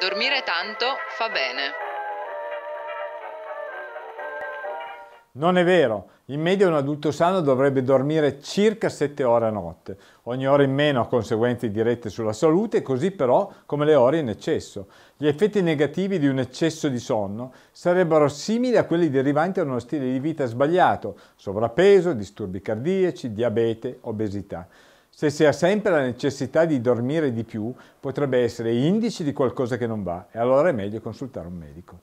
Dormire tanto fa bene. Non è vero, in media un adulto sano dovrebbe dormire circa 7 ore a notte. Ogni ora in meno ha conseguenze dirette sulla salute, così però come le ore in eccesso. Gli effetti negativi di un eccesso di sonno sarebbero simili a quelli derivanti da uno stile di vita sbagliato, sovrappeso, disturbi cardiaci, diabete, obesità. Se si ha sempre la necessità di dormire di più, potrebbe essere indice di qualcosa che non va e allora è meglio consultare un medico.